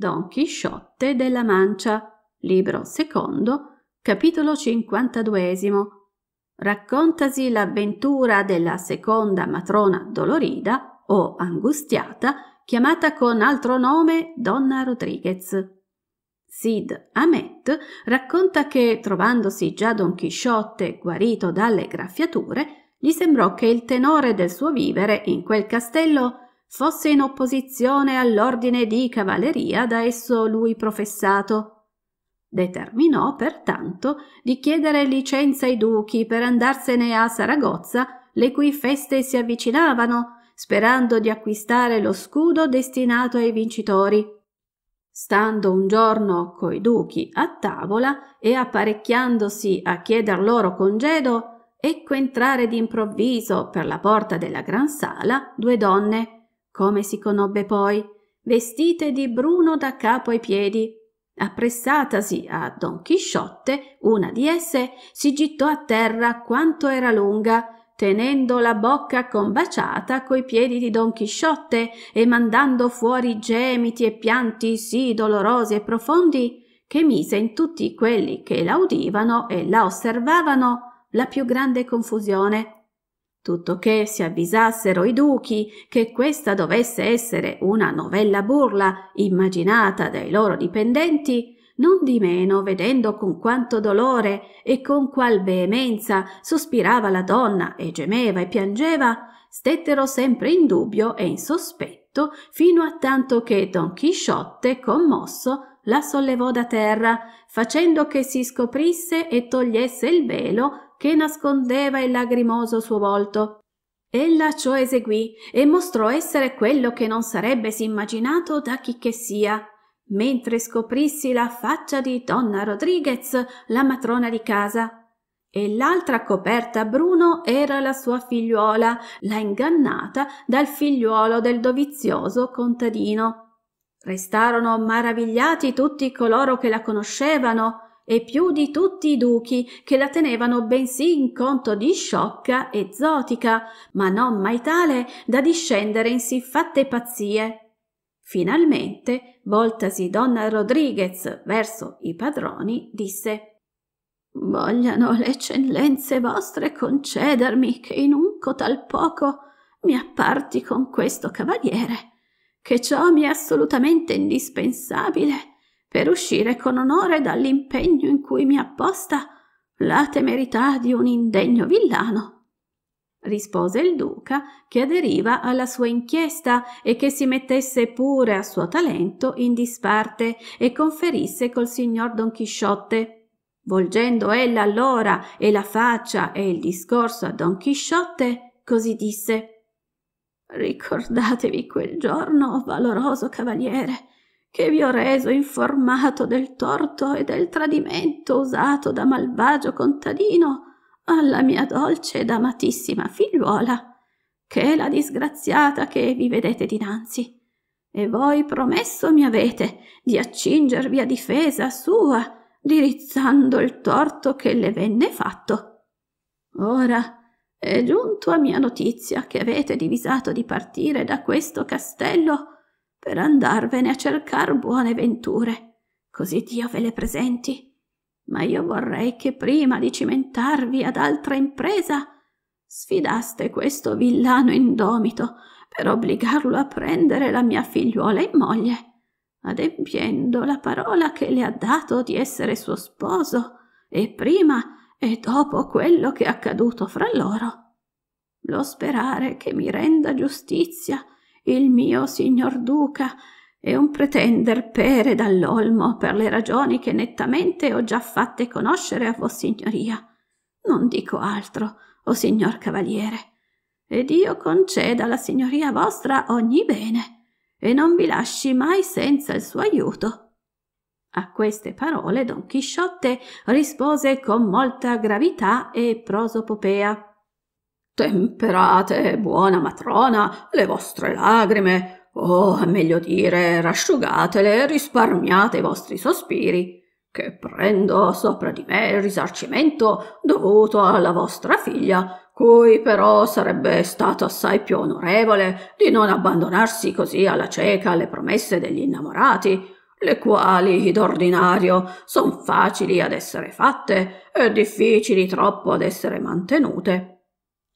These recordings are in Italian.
Don Chisciotte della Mancia, libro secondo, capitolo 52. Raccontasi l'avventura della seconda matrona dolorida o angustiata, chiamata con altro nome Donna Rodriguez. Sid Ahmet racconta che, trovandosi già Don Chisciotte guarito dalle graffiature, gli sembrò che il tenore del suo vivere in quel castello fosse in opposizione all'ordine di cavalleria da esso lui professato. Determinò pertanto di chiedere licenza ai duchi per andarsene a Saragozza, le cui feste si avvicinavano, sperando di acquistare lo scudo destinato ai vincitori. Stando un giorno coi duchi a tavola e apparecchiandosi a chieder loro congedo, ecco entrare d'improvviso per la porta della gran sala due donne come si conobbe poi, vestite di bruno da capo ai piedi. Appressatasi a Don Chisciotte, una di esse si gittò a terra quanto era lunga, tenendo la bocca combaciata coi piedi di Don Chisciotte e mandando fuori gemiti e pianti sì dolorosi e profondi che mise in tutti quelli che la udivano e la osservavano la più grande confusione Tuttoché si avvisassero i duchi che questa dovesse essere una novella burla immaginata dai loro dipendenti, non di meno vedendo con quanto dolore e con qual veemenza sospirava la donna e gemeva e piangeva, stettero sempre in dubbio e in sospetto fino a tanto che Don Chisciotte, commosso, la sollevò da terra, facendo che si scoprisse e togliesse il velo che nascondeva il lagrimoso suo volto. Ella ciò eseguì e mostrò essere quello che non sarebbe si immaginato da chi che sia, mentre scoprissi la faccia di donna Rodriguez, la matrona di casa. E l'altra coperta Bruno era la sua figliuola, la ingannata dal figliuolo del dovizioso contadino. Restarono maravigliati tutti coloro che la conoscevano, e più di tutti i duchi che la tenevano bensì in conto di sciocca e zotica, ma non mai tale da discendere in siffatte pazzie. Finalmente, voltasi donna Rodriguez verso i padroni, disse Vogliano le eccellenze vostre concedermi che in un cotal poco mi apparti con questo cavaliere, che ciò mi è assolutamente indispensabile per uscire con onore dall'impegno in cui mi ha posta la temerità di un indegno villano rispose il duca che aderiva alla sua inchiesta e che si mettesse pure a suo talento in disparte e conferisse col signor don chisciotte volgendo ella allora e la faccia e il discorso a don chisciotte così disse ricordatevi quel giorno valoroso cavaliere che vi ho reso informato del torto e del tradimento usato da malvagio contadino alla mia dolce ed amatissima figliuola, che è la disgraziata che vi vedete dinanzi. E voi promesso mi avete di accingervi a difesa sua, dirizzando il torto che le venne fatto. Ora è giunto a mia notizia che avete divisato di partire da questo castello per andarvene a cercar buone venture, così Dio ve le presenti. Ma io vorrei che prima di cimentarvi ad altra impresa, sfidaste questo villano indomito per obbligarlo a prendere la mia figliuola in moglie, adempiendo la parola che le ha dato di essere suo sposo, e prima e dopo quello che è accaduto fra loro. Lo sperare che mi renda giustizia il mio signor duca e un pretender pere dall'olmo per le ragioni che nettamente ho già fatte conoscere a vostra signoria Non dico altro, o signor cavaliere. Ed io conceda alla signoria vostra ogni bene, e non vi lasci mai senza il suo aiuto. A queste parole Don Chisciotte rispose con molta gravità e prosopopea temperate buona matrona le vostre lagrime o oh, meglio dire rasciugatele e risparmiate i vostri sospiri che prendo sopra di me il risarcimento dovuto alla vostra figlia cui però sarebbe stato assai più onorevole di non abbandonarsi così alla cieca alle promesse degli innamorati le quali d'ordinario son facili ad essere fatte e difficili troppo ad essere mantenute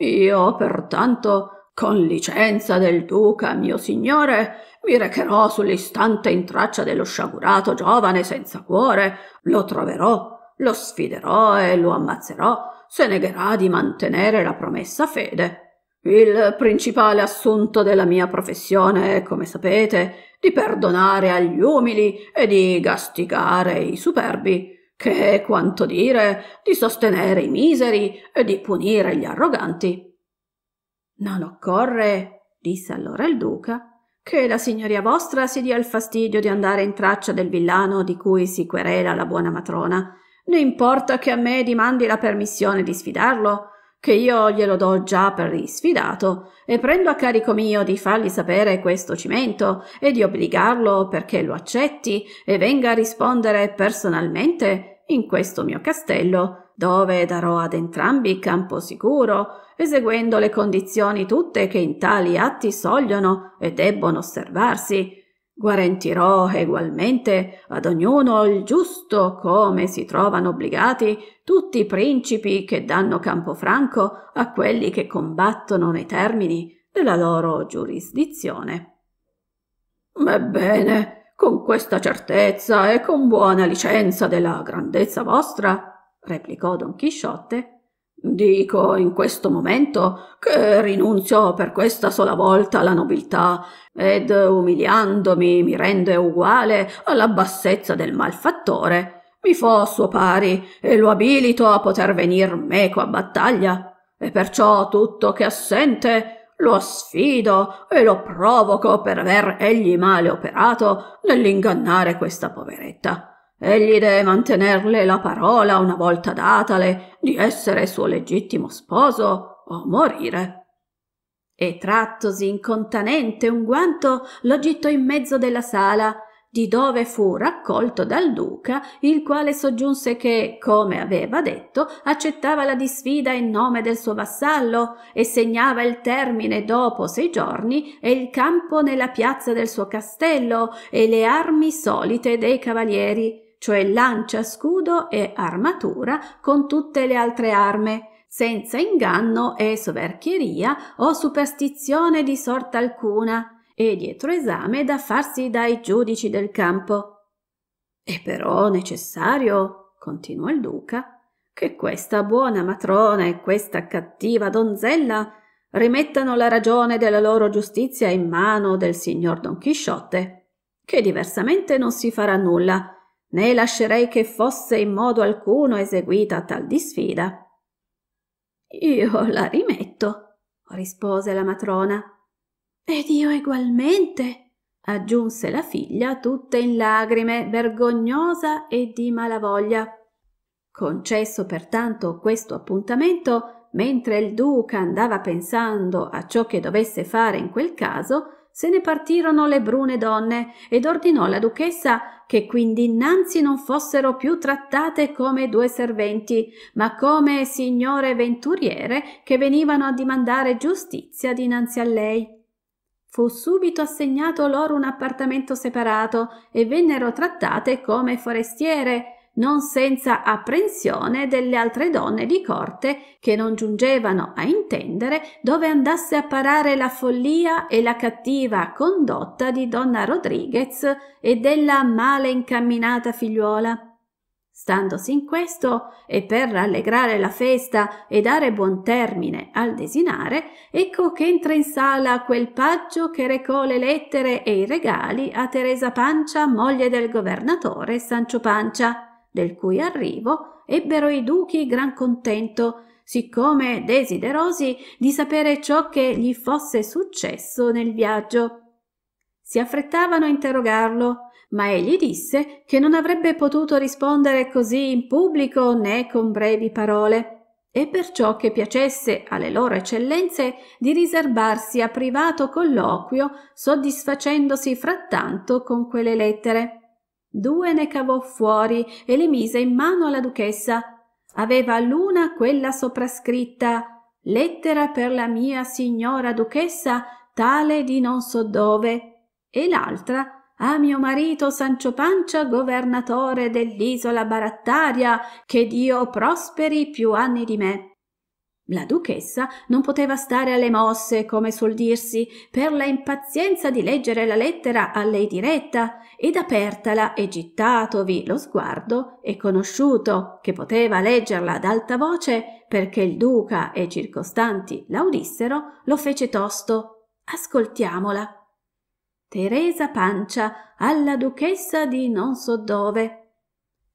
io pertanto, con licenza del duca mio signore, mi recherò sull'istante in traccia dello sciagurato giovane senza cuore, lo troverò, lo sfiderò e lo ammazzerò se negherà di mantenere la promessa fede. Il principale assunto della mia professione è, come sapete, di perdonare agli umili e di gastigare i superbi che è quanto dire di sostenere i miseri e di punire gli arroganti. Non occorre, disse allora il duca, che la signoria vostra si dia il fastidio di andare in traccia del villano di cui si querela la buona matrona, Ne importa che a me dimandi la permissione di sfidarlo, che io glielo do già per isfidato, e prendo a carico mio di fargli sapere questo cimento e di obbligarlo perché lo accetti e venga a rispondere personalmente in questo mio castello, dove darò ad entrambi campo sicuro, eseguendo le condizioni tutte che in tali atti sogliono e debbono osservarsi, Guarentirò egualmente ad ognuno il giusto come si trovano obbligati tutti i principi che danno campo franco a quelli che combattono nei termini della loro giurisdizione. Ebbene, con questa certezza e con buona licenza della grandezza vostra, replicò Don Chisciotte, Dico in questo momento che rinunzio per questa sola volta alla nobiltà ed umiliandomi mi rende uguale alla bassezza del malfattore. Mi fo suo pari e lo abilito a poter venir meco a battaglia e perciò tutto che assente lo sfido e lo provoco per aver egli male operato nell'ingannare questa poveretta Egli deve mantenerle la parola una volta datale di essere suo legittimo sposo o morire. E trattosi incontanente un guanto, lo gittò in mezzo della sala, di dove fu raccolto dal duca, il quale soggiunse che, come aveva detto, accettava la disfida in nome del suo vassallo e segnava il termine dopo sei giorni e il campo nella piazza del suo castello e le armi solite dei cavalieri cioè lancia scudo e armatura con tutte le altre arme, senza inganno e soverchieria o superstizione di sorta alcuna, e dietro esame da farsi dai giudici del campo. È però necessario, continuò il duca, che questa buona matrona e questa cattiva donzella rimettano la ragione della loro giustizia in mano del signor Don Chisciotte, che diversamente non si farà nulla, né lascerei che fosse in modo alcuno eseguita tal disfida. Io la rimetto, rispose la matrona. Ed io egualmente, aggiunse la figlia tutta in lagrime, vergognosa e di malavoglia. Concesso pertanto questo appuntamento, mentre il duca andava pensando a ciò che dovesse fare in quel caso, se ne partirono le brune donne ed ordinò la duchessa che quindi innanzi non fossero più trattate come due serventi, ma come signore venturiere che venivano a dimandare giustizia dinanzi a lei. Fu subito assegnato loro un appartamento separato e vennero trattate come forestiere non senza apprensione delle altre donne di corte che non giungevano a intendere dove andasse a parare la follia e la cattiva condotta di donna Rodriguez e della male incamminata figliuola. Standosi in questo, e per rallegrare la festa e dare buon termine al desinare, ecco che entra in sala quel paggio che recò le lettere e i regali a Teresa Pancia, moglie del governatore Sancio Pancia del cui arrivo ebbero i duchi gran contento, siccome desiderosi di sapere ciò che gli fosse successo nel viaggio. Si affrettavano a interrogarlo, ma egli disse che non avrebbe potuto rispondere così in pubblico né con brevi parole e perciò che piacesse alle loro eccellenze di riservarsi a privato colloquio, soddisfacendosi frattanto con quelle lettere due ne cavò fuori e le mise in mano alla duchessa. Aveva l'una quella soprascritta lettera per la mia signora duchessa tale di non so dove e l'altra a mio marito Sancio Pancia governatore dell'isola barattaria che Dio prosperi più anni di me la duchessa non poteva stare alle mosse, come suol dirsi, per la impazienza di leggere la lettera a lei diretta, ed apertala e gittatovi lo sguardo e conosciuto che poteva leggerla ad alta voce perché il duca e i circostanti la udissero, lo fece tosto. Ascoltiamola. Teresa Pancia alla duchessa di non so dove.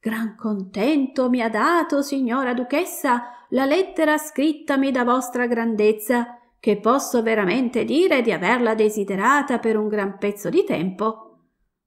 Gran contento mi ha dato, signora duchessa, la lettera scrittami da vostra grandezza, che posso veramente dire di averla desiderata per un gran pezzo di tempo.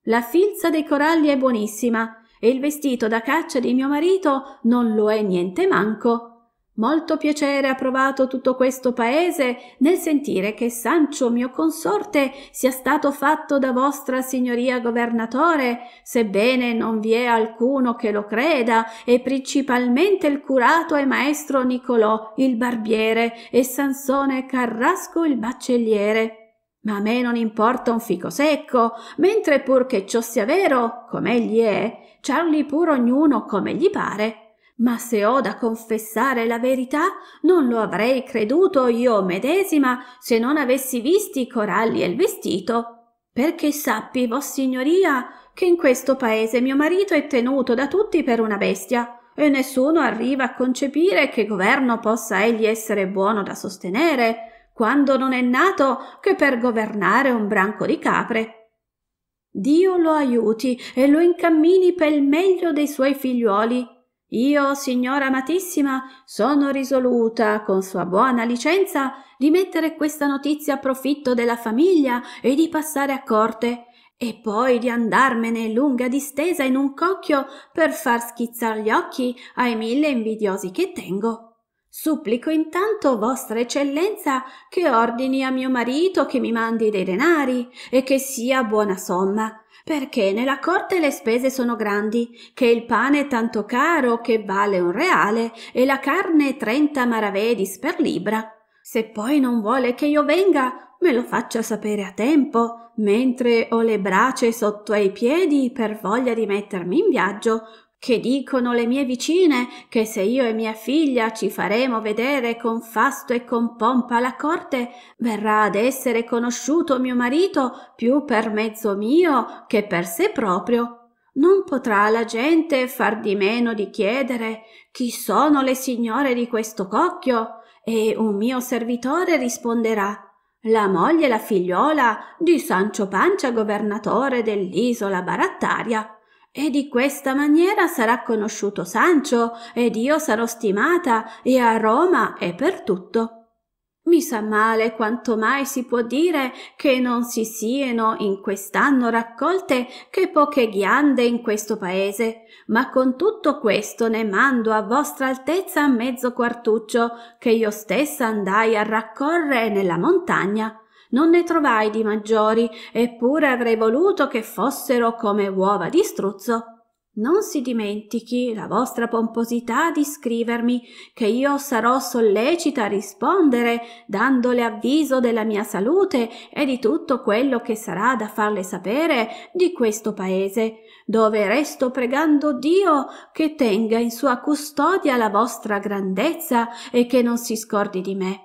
La filza dei coralli è buonissima, e il vestito da caccia di mio marito non lo è niente manco Molto piacere ha provato tutto questo paese nel sentire che Sancio mio consorte sia stato fatto da vostra signoria governatore, sebbene non vi è alcuno che lo creda, e principalmente il curato e maestro Nicolò il barbiere e Sansone Carrasco il baccelliere. Ma a me non importa un fico secco, mentre pur che ciò sia vero, come egli è, ciarli pur ognuno come gli pare, ma se ho da confessare la verità non lo avrei creduto io medesima se non avessi visti i coralli e il vestito perché sappi vossignoria che in questo paese mio marito è tenuto da tutti per una bestia e nessuno arriva a concepire che governo possa egli essere buono da sostenere quando non è nato che per governare un branco di capre Dio lo aiuti e lo incammini pel meglio dei suoi figliuoli io, signora amatissima, sono risoluta, con sua buona licenza, di mettere questa notizia a profitto della famiglia e di passare a corte, e poi di andarmene lunga distesa in un cocchio per far schizzar gli occhi ai mille invidiosi che tengo. Supplico intanto Vostra Eccellenza che ordini a mio marito che mi mandi dei denari e che sia buona somma perché nella corte le spese sono grandi, che il pane è tanto caro che vale un reale e la carne trenta maravedis per libra. Se poi non vuole che io venga, me lo faccia sapere a tempo, mentre ho le braccia sotto ai piedi per voglia di mettermi in viaggio, che dicono le mie vicine che se io e mia figlia ci faremo vedere con fasto e con pompa la corte, verrà ad essere conosciuto mio marito più per mezzo mio che per sé proprio. Non potrà la gente far di meno di chiedere chi sono le signore di questo cocchio, e un mio servitore risponderà la moglie e la figliuola di Sancio Pancia governatore dell'isola Barattaria e di questa maniera sarà conosciuto Sancio, ed io sarò stimata, e a Roma e per tutto. Mi sa male quanto mai si può dire che non si sieno in quest'anno raccolte che poche ghiande in questo paese, ma con tutto questo ne mando a vostra altezza mezzo quartuccio che io stessa andai a raccorre nella montagna non ne trovai di maggiori, eppure avrei voluto che fossero come uova di struzzo. Non si dimentichi la vostra pomposità di scrivermi, che io sarò sollecita a rispondere, dandole avviso della mia salute e di tutto quello che sarà da farle sapere di questo paese, dove resto pregando Dio che tenga in sua custodia la vostra grandezza e che non si scordi di me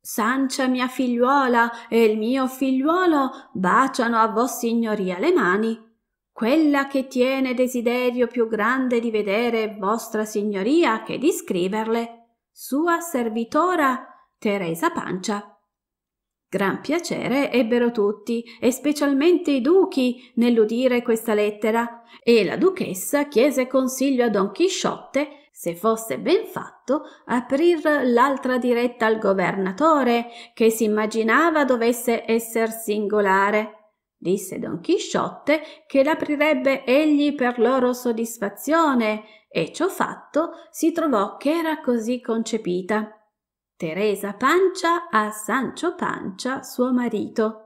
Sancia mia figliuola e il mio figliuolo baciano a Vostra Signoria le mani. Quella che tiene desiderio più grande di vedere vostra signoria che di scriverle. Sua servitora Teresa Pancia. Gran piacere ebbero tutti, e specialmente i duchi, nell'udire questa lettera, e la duchessa chiese consiglio a Don Chisciotte se fosse ben fatto, aprir l'altra diretta al governatore, che s'immaginava dovesse esser singolare. Disse Don Chisciotte che l'aprirebbe egli per loro soddisfazione, e ciò fatto si trovò che era così concepita. Teresa Pancia a Sancho Pancia suo marito.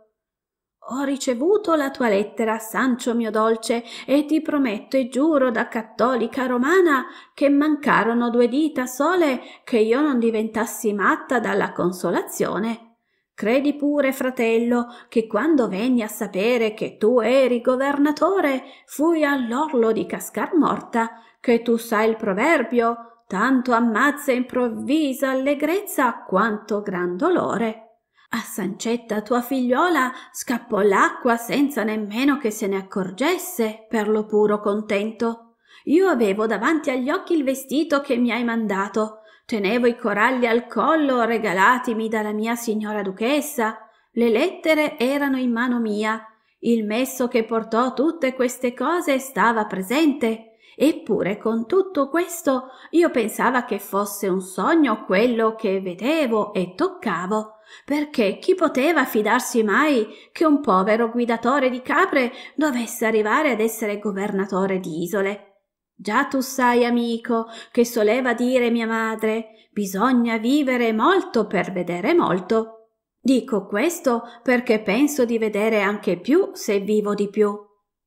Ho ricevuto la tua lettera, Sancio mio dolce, e ti prometto e giuro da cattolica romana che mancarono due dita sole che io non diventassi matta dalla consolazione. Credi pure, fratello, che quando venni a sapere che tu eri governatore, fui all'orlo di cascar morta, che tu sai il proverbio, tanto ammazza improvvisa allegrezza quanto gran dolore. A Sancetta tua figliuola scappò l'acqua senza nemmeno che se ne accorgesse, per lo puro contento. Io avevo davanti agli occhi il vestito che mi hai mandato, tenevo i coralli al collo regalatimi dalla mia signora duchessa, le lettere erano in mano mia, il messo che portò tutte queste cose stava presente. Eppure con tutto questo io pensava che fosse un sogno quello che vedevo e toccavo perché chi poteva fidarsi mai che un povero guidatore di capre dovesse arrivare ad essere governatore di isole? Già tu sai, amico, che soleva dire mia madre, bisogna vivere molto per vedere molto. Dico questo perché penso di vedere anche più se vivo di più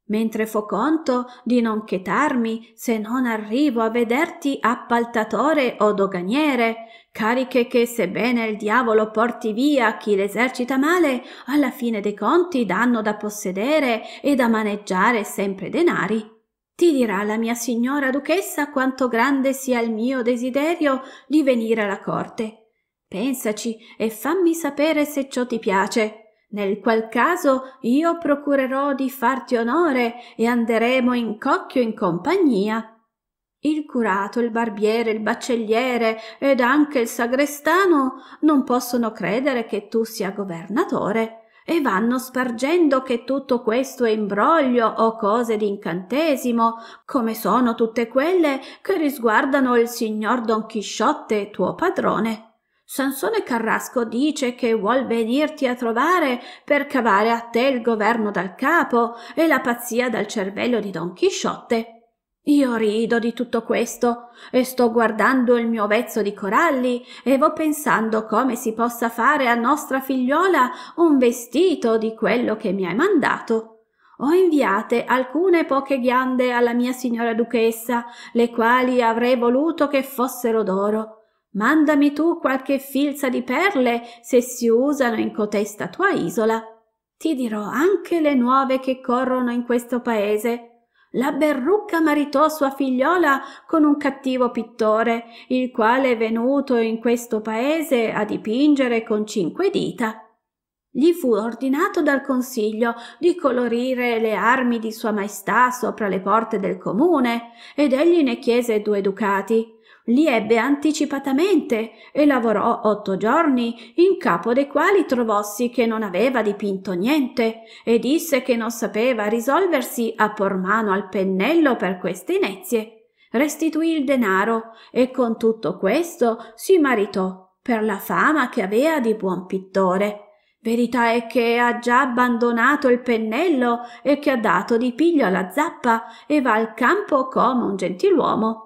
mentre fo conto di non chetarmi se non arrivo a vederti appaltatore o doganiere, cariche che sebbene il diavolo porti via chi l'esercita male, alla fine dei conti danno da possedere e da maneggiare sempre denari. Ti dirà la mia signora duchessa quanto grande sia il mio desiderio di venire alla corte. Pensaci e fammi sapere se ciò ti piace nel qual caso io procurerò di farti onore e anderemo in cocchio in compagnia. Il curato, il barbiere, il baccelliere ed anche il sagrestano non possono credere che tu sia governatore e vanno spargendo che tutto questo è imbroglio o cose d'incantesimo, come sono tutte quelle che risguardano il signor Don Chisciotte, tuo padrone. Sansone Carrasco dice che vuol venirti a trovare per cavare a te il governo dal capo e la pazzia dal cervello di Don Chisciotte. Io rido di tutto questo e sto guardando il mio vezzo di coralli e vo pensando come si possa fare a nostra figliola un vestito di quello che mi hai mandato. Ho inviate alcune poche ghiande alla mia signora duchessa, le quali avrei voluto che fossero d'oro mandami tu qualche filza di perle se si usano in cotesta tua isola. Ti dirò anche le nuove che corrono in questo paese. La berrucca maritò sua figliola con un cattivo pittore, il quale è venuto in questo paese a dipingere con cinque dita. Gli fu ordinato dal consiglio di colorire le armi di sua maestà sopra le porte del comune, ed egli ne chiese due ducati. Li ebbe anticipatamente e lavorò otto giorni, in capo dei quali trovossi che non aveva dipinto niente e disse che non sapeva risolversi a por mano al pennello per queste inezie. Restituì il denaro e con tutto questo si maritò per la fama che aveva di buon pittore. Verità è che ha già abbandonato il pennello e che ha dato di piglio alla zappa e va al campo come un gentiluomo.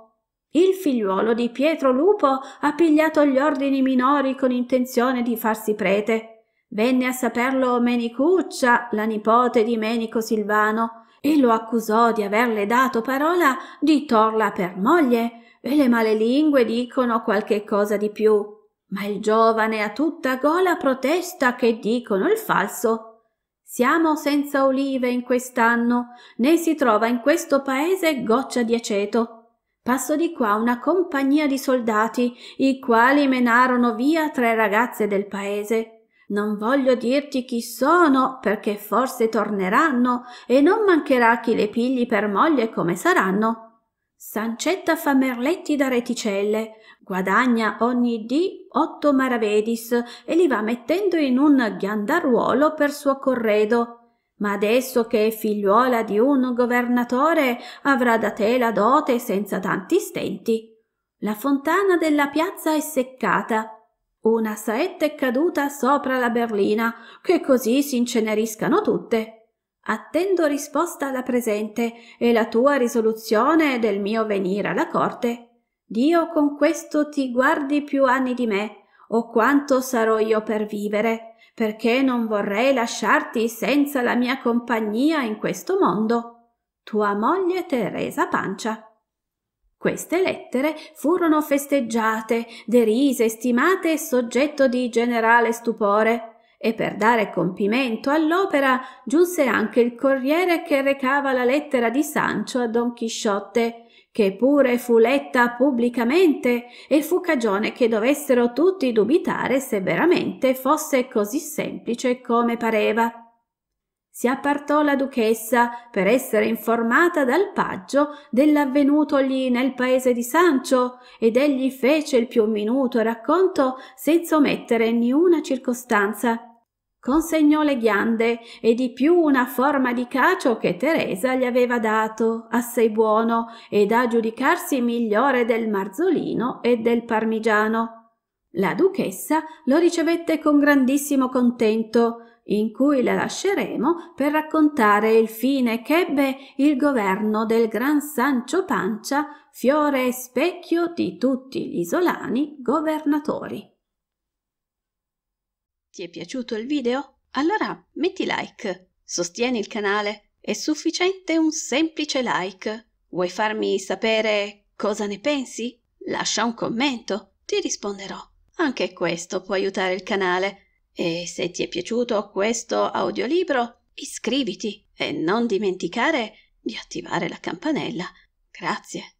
Il figliuolo di Pietro Lupo ha pigliato gli ordini minori con intenzione di farsi prete. Venne a saperlo Menicuccia, la nipote di Menico Silvano, e lo accusò di averle dato parola di torla per moglie, e le male lingue dicono qualche cosa di più. Ma il giovane a tutta gola protesta che dicono il falso. Siamo senza olive in quest'anno, né si trova in questo paese goccia di aceto passò di qua una compagnia di soldati, i quali menarono via tre ragazze del paese. Non voglio dirti chi sono, perché forse torneranno e non mancherà chi le pigli per moglie come saranno. Sancetta fa merletti da reticelle, guadagna ogni dì otto maravedis e li va mettendo in un ghiandaruolo per suo corredo ma adesso che è figliuola di un governatore avrà da te la dote senza tanti stenti. La fontana della piazza è seccata. Una saetta è caduta sopra la berlina, che così si inceneriscano tutte. Attendo risposta alla presente e la tua risoluzione del mio venire alla corte. Dio con questo ti guardi più anni di me, o quanto sarò io per vivere, perché non vorrei lasciarti senza la mia compagnia in questo mondo. Tua moglie Teresa Pancia. Queste lettere furono festeggiate, derise, stimate e soggetto di generale stupore. E per dare compimento all'opera giunse anche il corriere che recava la lettera di Sancio a Don Chisciotte, che pure fu letta pubblicamente e fu cagione che dovessero tutti dubitare se veramente fosse così semplice come pareva. Si appartò la duchessa per essere informata dal paggio dell'avvenutogli nel paese di Sancio ed egli fece il più minuto racconto senza omettere niuna circostanza consegnò le ghiande e di più una forma di cacio che Teresa gli aveva dato, assai buono e da giudicarsi migliore del marzolino e del parmigiano. La duchessa lo ricevette con grandissimo contento, in cui la lasceremo per raccontare il fine ch'ebbe il governo del gran Sancio Pancia, fiore e specchio di tutti gli isolani governatori. Ti è piaciuto il video? Allora metti like, sostieni il canale, è sufficiente un semplice like. Vuoi farmi sapere cosa ne pensi? Lascia un commento, ti risponderò. Anche questo può aiutare il canale. E se ti è piaciuto questo audiolibro, iscriviti e non dimenticare di attivare la campanella. Grazie.